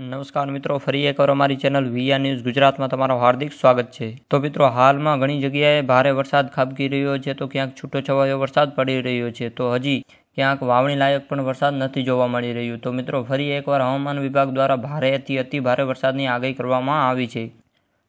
નમસ્કાર મિત્રો ફરી એકવાર અમારી ચેનલ વીઆ ન્યૂઝ ગુજરાતમાં તમારું હાર્દિક સ્વાગત છે તો મિત્રો હાલમાં ઘણી જગ્યાએ ભારે વરસાદ ખાબકી રહ્યો છે તો ક્યાંક છૂટો છવાયો વરસાદ પડી રહ્યો છે તો હજી ક્યાંક વાવણી લાયક પણ વરસાદ નથી જોવા મળી રહ્યું તો મિત્રો ફરી એકવાર હવામાન વિભાગ દ્વારા ભારે ભારેથી અતિ ભારે વરસાદની આગાહી કરવામાં આવી છે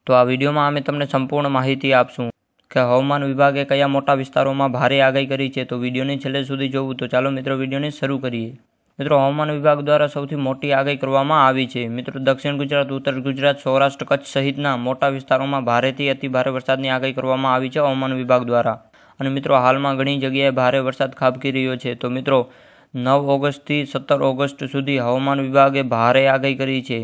તો આ વિડીયોમાં અમે તમને સંપૂર્ણ માહિતી આપશું કે હવામાન વિભાગે કયા મોટા વિસ્તારોમાં ભારે આગાહી કરી છે તો વિડીયોને છેલ્લે સુધી જોવું તો ચાલો મિત્રો વિડીયોને શરૂ કરીએ મિત્રો હવામાન વિભાગ દ્વારા સૌથી મોટી આગાહી કરવામાં આવી છે મિત્રો દક્ષિણ ગુજરાત ઉત્તર ગુજરાત સૌરાષ્ટ્ર કચ્છ સહિતના મોટા વિસ્તારોમાં ભારેથી અતિભારે વરસાદની આગાહી કરવામાં આવી છે હવામાન વિભાગ દ્વારા અને મિત્રો હાલમાં ઘણી જગ્યાએ ભારે વરસાદ ખાબકી રહ્યો છે તો મિત્રો નવ ઓગસ્ટથી સત્તર ઓગસ્ટ સુધી હવામાન વિભાગે ભારે આગાહી કરી છે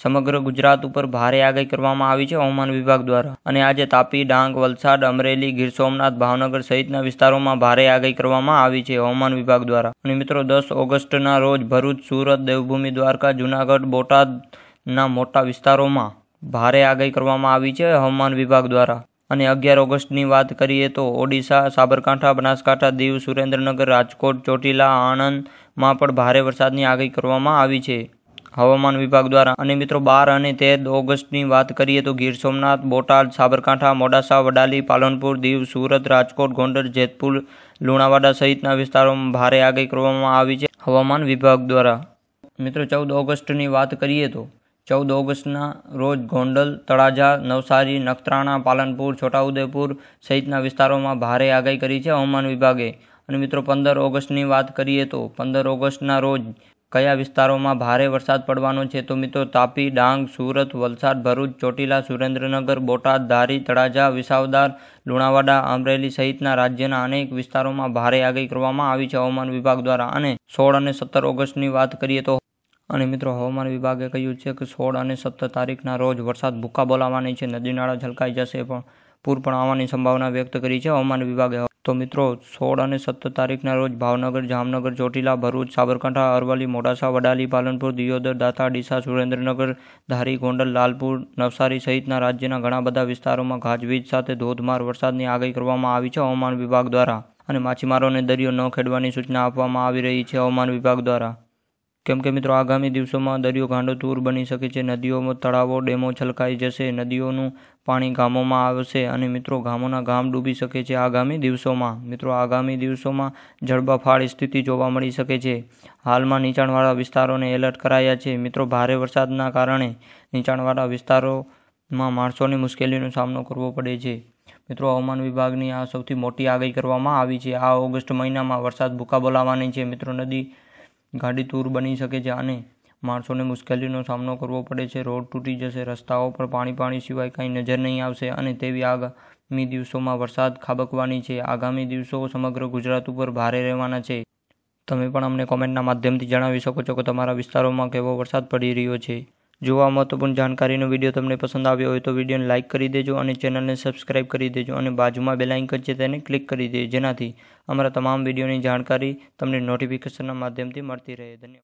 સમગ્ર ગુજરાત ઉપર ભારે આગાહી કરવામાં આવી છે હવામાન વિભાગ દ્વારા અને આજે તાપી ડાંગ વલસાડ અમરેલી ગીર સોમનાથ ભાવનગર સહિતના વિસ્તારોમાં ભારે આગાહી કરવામાં આવી છે હવામાન વિભાગ દ્વારા અને મિત્રો દસ ઓગસ્ટના રોજ ભરૂચ સુરત દેવભૂમિ દ્વારકા જુનાગઢ બોટાદના મોટા વિસ્તારોમાં ભારે આગાહી કરવામાં આવી છે હવામાન વિભાગ દ્વારા અને અગિયાર ઓગસ્ટની વાત કરીએ તો ઓડિશા સાબરકાંઠા બનાસકાંઠા દીવ સુરેન્દ્રનગર રાજકોટ ચોટીલા આણંદમાં પણ ભારે વરસાદની આગાહી કરવામાં આવી છે હવામાન વિભાગ દ્વારા અને મિત્રો બાર અને તેર ઓગસ્ટની વાત કરીએ તો ગીર સોમનાથ બોટાદ સાબરકાંઠા મોડાસા વડાલી પાલનપુર દીવ સુરત રાજકોટ ગોંડલ જેતપુર લુણાવાડા સહિતના વિસ્તારોમાં ભારે આગાહી કરવામાં આવી છે હવામાન વિભાગ દ્વારા મિત્રો ચૌદ ઓગસ્ટની વાત કરીએ તો ચૌદ ઓગસ્ટના રોજ ગોંડલ તળાજા નવસારી નખત્રાણા પાલનપુર છોટાઉદેપુર સહિતના વિસ્તારોમાં ભારે આગાહી કરી છે હવામાન વિભાગે અને મિત્રો પંદર ઓગસ્ટની વાત કરીએ તો પંદર ઓગસ્ટના રોજ કયા વિસ્તારોમાં ભારે વરસાદ પડવાનો છે તો મિત્રો તાપી ડાંગ સુરત વલસાડ ભરૂચ ચોટીલા સુરેન્દ્રનગર બોટાદ ધારી તળાજા વિસાવદાર લુણાવાડા અમરેલી સહિતના રાજ્યના અનેક વિસ્તારોમાં ભારે આગાહી કરવામાં આવી છે હવામાન વિભાગ દ્વારા અને સોળ અને સત્તર ઓગસ્ટની વાત કરીએ તો અને મિત્રો હવામાન વિભાગે કહ્યું છે કે સોળ અને સત્તર તારીખના રોજ વરસાદ ભૂકા બોલાવાની છે નદી નાળા છલકાઈ જશે પણ પૂર પણ આવવાની સંભાવના વ્યક્ત કરી છે હવામાન વિભાગે તો મિત્રો સોળ અને સત્તર તારીખના રોજ ભાવનગર જામનગર ચોટીલા ભરૂચ સાબરકાંઠા અરવલી મોડાસા વડાલી પાલનપુર દિયોદર દાતા ડીસા સુરેન્દ્રનગર ધારી ગોંડલ લાલપુર નવસારી સહિતના રાજ્યના ઘણા બધા વિસ્તારોમાં ગાજવીજ સાથે ધોધમાર વરસાદની આગાહી કરવામાં આવી છે હવામાન વિભાગ દ્વારા અને માછીમારોને દરિયો ન ખેડવાની સૂચના આપવામાં આવી રહી છે હવામાન વિભાગ દ્વારા કેમ કે મિત્રો આગામી દિવસોમાં દરિયો ગાંડો તૂર બની શકે છે નદીઓમાં તળાવો ડેમો છલકાઈ જશે નદીઓનું પાણી ગામોમાં આવશે અને મિત્રો ગામોના ગામ ડૂબી શકે છે આગામી દિવસોમાં મિત્રો આગામી દિવસોમાં જળબાફાળ સ્થિતિ જોવા મળી શકે છે હાલમાં નીચાણવાળા વિસ્તારોને એલર્ટ કરાયા છે મિત્રો ભારે વરસાદના કારણે નીચાણવાળા વિસ્તારોમાં માણસોને મુશ્કેલીનો સામનો કરવો પડે છે મિત્રો હવામાન વિભાગની આ સૌથી મોટી આગાહી કરવામાં આવી છે આ ઓગસ્ટ મહિનામાં વરસાદ ભૂકા બોલાવાની છે મિત્રો નદી ગાડી તૂર બની શકે છે અને માણસોને મુશ્કેલીનો સામનો કરવો પડે છે રોડ તૂટી જશે રસ્તાઓ પર પાણી પાણી સિવાય કાંઈ નજર નહીં આવશે અને તેવી આગામી દિવસોમાં વરસાદ ખાબકવાની છે આગામી દિવસો સમગ્ર ગુજરાત ઉપર ભારે રહેવાના છે તમે પણ અમને કોમેન્ટના માધ્યમથી જણાવી શકો છો કે તમારા વિસ્તારોમાં કેવો વરસાદ પડી રહ્યો છે જોવા આ મહત્વપૂર્ણ જાણકારીનો વિડીયો તમને પસંદ આવ્યો હોય તો વિડીયોને લાઇક કરી દેજો અને ચેનલને સબસ્ક્રાઈબ કરી દેજો અને બાજુમાં બેલ આઇકન છે તેને ક્લિક કરી દેજો જેનાથી અમારા તમામ વિડીયોની જાણકારી તમને નોટિફિકેશનના માધ્યમથી મળતી રહે ધન્યવાદ